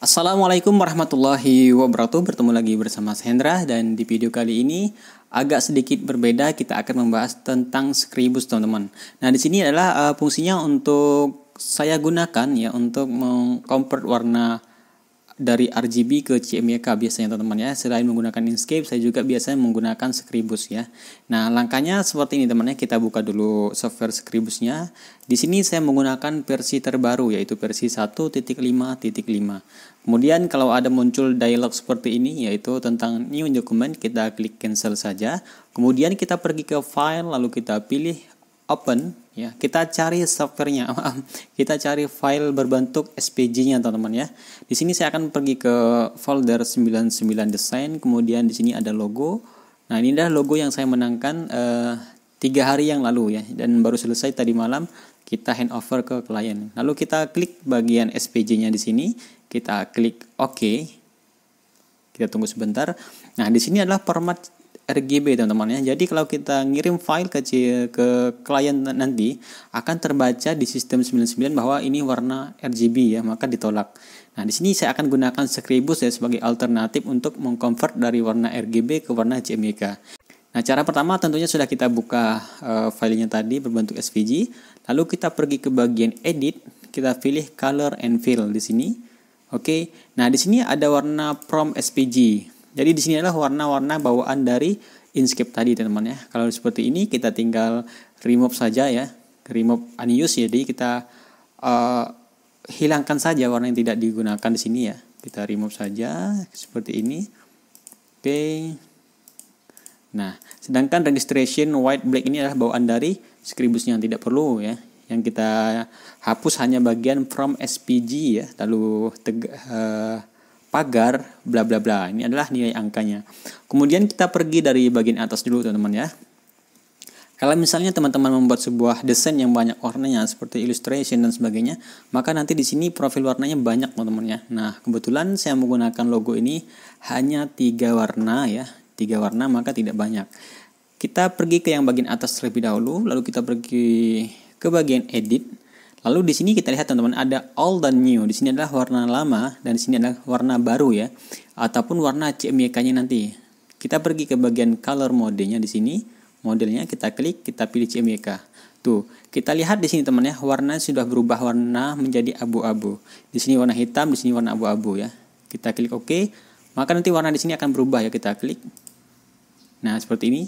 Assalamualaikum warahmatullahi wabarakatuh Bertemu lagi bersama Hendra Dan di video kali ini agak sedikit berbeda Kita akan membahas tentang skribus, teman-teman Nah di sini adalah uh, fungsinya untuk saya gunakan ya Untuk mengkonvert warna dari RGB ke CMYK biasanya teman-teman ya. Selain menggunakan Inkscape, saya juga biasanya menggunakan Scribus ya. Nah, langkahnya seperti ini teman-teman ya. Kita buka dulu software Scribusnya. Di sini saya menggunakan versi terbaru yaitu versi 1.5.5. Kemudian kalau ada muncul dialog seperti ini yaitu tentang new document, kita klik cancel saja. Kemudian kita pergi ke file lalu kita pilih open ya kita cari softwarenya kita cari file berbentuk SPG-nya teman-teman ya di sini saya akan pergi ke folder 99 design kemudian di sini ada logo nah ini adalah logo yang saya menangkan eh, tiga hari yang lalu ya dan baru selesai tadi malam kita handover ke klien lalu kita klik bagian SPG-nya di sini kita klik OK kita tunggu sebentar nah di sini adalah format RGB teman-teman ya. Jadi kalau kita ngirim file ke ke klien nanti akan terbaca di sistem 99 bahwa ini warna RGB ya, maka ditolak. Nah, di sini saya akan gunakan Scribus ya sebagai alternatif untuk mengkonvert dari warna RGB ke warna CMYK. Nah, cara pertama tentunya sudah kita buka uh, filenya tadi berbentuk SVG. Lalu kita pergi ke bagian edit, kita pilih color and fill di sini. Oke. Okay. Nah, di sini ada warna prom SVG. Jadi di sini adalah warna-warna bawaan dari Inkscape tadi teman-teman ya. Kalau seperti ini kita tinggal remove saja ya. Remove unused jadi kita uh, hilangkan saja warna yang tidak digunakan di sini ya. Kita remove saja seperti ini. Oke. Okay. Nah, sedangkan registration white black ini adalah bawaan dari Scribus yang tidak perlu ya yang kita hapus hanya bagian from SPG ya lalu tegak uh, eh, pagar, bla bla bla. Ini adalah nilai angkanya. Kemudian kita pergi dari bagian atas dulu teman-teman ya. Kalau misalnya teman-teman membuat sebuah desain yang banyak warnanya seperti illustration dan sebagainya, maka nanti di sini profil warnanya banyak teman-teman ya. Nah, kebetulan saya menggunakan logo ini hanya tiga warna ya, tiga warna maka tidak banyak. Kita pergi ke yang bagian atas terlebih dahulu, lalu kita pergi ke bagian edit. Lalu di sini kita lihat teman-teman ada old dan new. Di sini adalah warna lama dan di sini adalah warna baru ya ataupun warna CMYK-nya nanti. Kita pergi ke bagian color modenya di sini. Modelnya kita klik, kita pilih CMYK. Tuh, kita lihat di sini teman ya, warna sudah berubah warna menjadi abu-abu. Di sini warna hitam, di sini warna abu-abu ya. Kita klik OK, maka nanti warna di sini akan berubah ya, kita klik. Nah, seperti ini.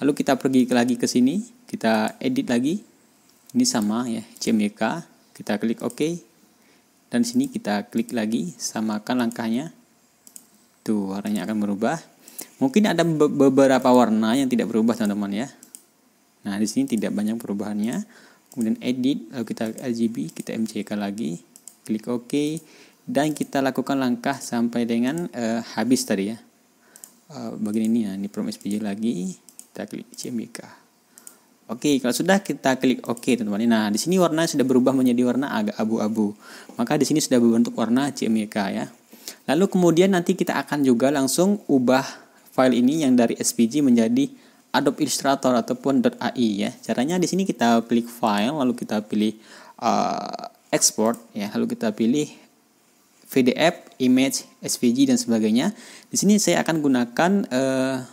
Lalu kita pergi lagi ke sini, kita edit lagi ini sama ya CMYK kita klik OK dan sini kita klik lagi samakan langkahnya tuh warnanya akan berubah mungkin ada beberapa warna yang tidak berubah teman-teman ya nah di sini tidak banyak perubahannya kemudian edit lalu kita RGB kita MCK lagi klik OK dan kita lakukan langkah sampai dengan uh, habis tadi ya uh, bagian ini ya ini prom SPJ lagi kita klik CMYK Oke, okay, kalau sudah kita klik oke okay, teman-teman. Nah, di sini warna sudah berubah menjadi warna agak abu-abu. Maka di sini sudah berbentuk warna CMYK ya. Lalu kemudian nanti kita akan juga langsung ubah file ini yang dari SVG menjadi Adobe Illustrator ataupun .ai ya. Caranya di sini kita klik file lalu kita pilih uh, export ya, lalu kita pilih PDF, image, SVG dan sebagainya. Di sini saya akan gunakan uh,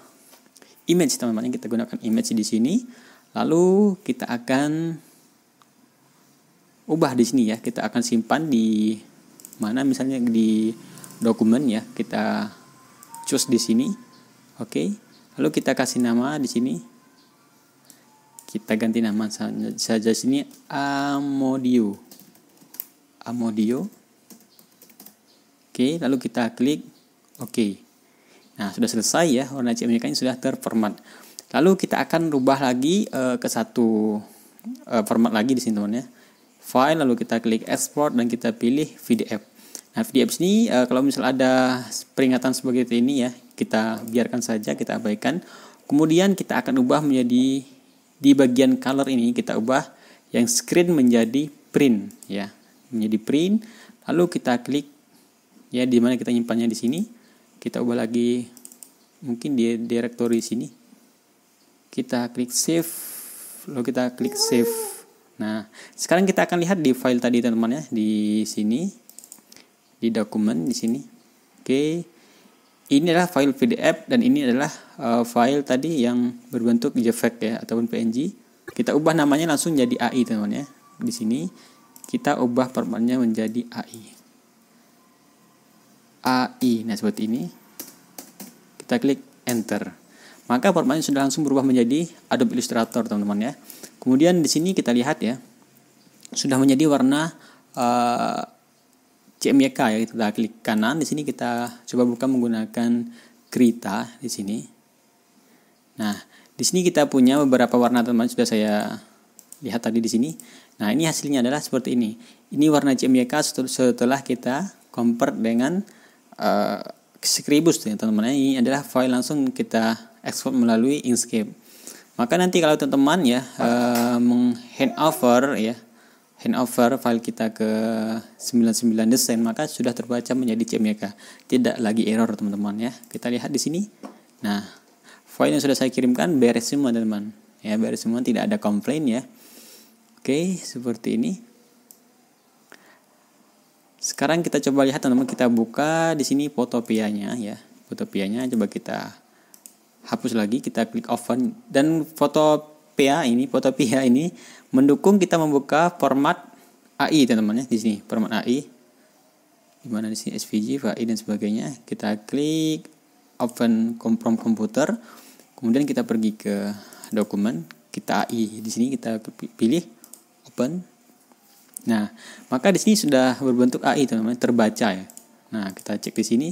image teman-teman. Kita gunakan image di sini. Lalu kita akan ubah di sini ya. Kita akan simpan di mana misalnya di dokumen ya. Kita choose di sini. Oke. Okay. Lalu kita kasih nama di sini. Kita ganti nama saja sini Amodio. Amodio. Oke, okay. lalu kita klik oke. Okay. Nah, sudah selesai ya warna cmyk sudah terformat. Lalu kita akan rubah lagi uh, ke satu uh, format lagi di sini teman ya. File lalu kita klik export dan kita pilih VDF. Nah, VDF ini uh, eh, kalau misal ada peringatan seperti ini ya, kita biarkan saja, kita abaikan. Kemudian kita akan ubah menjadi di bagian color ini kita ubah yang screen menjadi print ya menjadi print lalu kita klik ya di mana kita nyimpannya di sini kita ubah lagi mungkin di directory sini kita klik save lalu kita klik save nah sekarang kita akan lihat di file tadi teman-teman ya di sini di dokumen di sini oke ini adalah file pdf dan ini adalah uh, file tadi yang berbentuk jpeg ya ataupun png kita ubah namanya langsung jadi ai teman-teman ya di sini kita ubah formatnya menjadi ai ai nah seperti ini kita klik enter maka formatnya sudah langsung berubah menjadi Adobe Illustrator teman-teman ya. Kemudian di sini kita lihat ya sudah menjadi warna uh, eh, CMYK ya kita klik kanan di sini kita coba buka menggunakan Krita di sini. Nah, di sini kita punya beberapa warna teman-teman sudah saya lihat tadi di sini. Nah, ini hasilnya adalah seperti ini. Ini warna CMYK setelah kita convert dengan eh, Scribus ya teman-teman ini adalah file langsung kita export melalui Inkscape. Maka nanti kalau teman-teman ya eh, meng hand over ya over file kita ke 99 desain maka sudah terbaca menjadi CMYK. Tidak lagi error teman-teman ya. Kita lihat di sini. Nah, file yang sudah saya kirimkan beres semua teman-teman. Ya, beres semua tidak ada komplain ya. Oke, seperti ini. Sekarang kita coba lihat teman-teman kita buka di sini fotopianya ya. Fotopianya coba kita hapus lagi, kita klik open dan fotopia ini, fotopia ini mendukung kita membuka format AI teman-teman ya di sini, format AI. Gimana di sini SVG, AI dan sebagainya. Kita klik open from komputer. Kemudian kita pergi ke dokumen, kita AI. Di sini kita pilih open Nah, maka di sini sudah berbentuk AI teman-teman, terbaca ya. Nah, kita cek di sini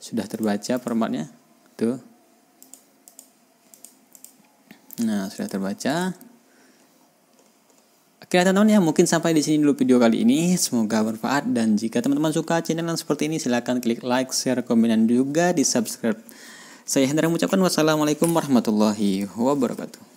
sudah terbaca formatnya. Tuh. Nah, sudah terbaca. Oke teman-teman ya mungkin sampai di sini dulu video kali ini semoga bermanfaat dan jika teman-teman suka channel yang seperti ini silahkan klik like, share, komen dan juga di subscribe. Saya Hendra mengucapkan wassalamualaikum warahmatullahi wabarakatuh.